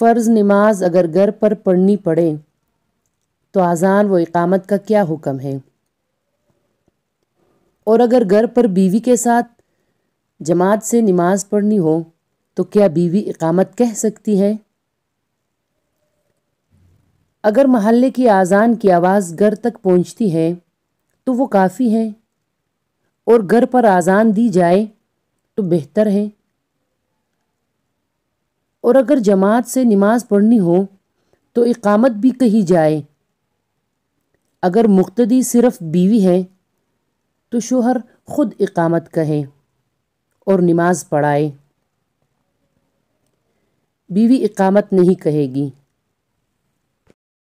फ़र्ज़ नमाज अगर घर पर पढ़नी पड़े तो आज़ान व इकामत का क्या हुक्म है और अगर घर पर बीवी के साथ जमात से नमाज पढ़नी हो तो क्या बीवी इकामत कह सकती है अगर महल्ले की आज़ान की आवाज़ घर तक पहुंचती है तो वो काफ़ी है और घर पर आज़ान दी जाए तो बेहतर है और अगर जमात से नमाज पढ़नी हो तो इकामत भी कही जाए अगर मुख्तदी सिर्फ बीवी है तो शोहर ख़ुद इकामत कहे और नमाज पढ़ाए बीवी इकामत नहीं कहेगी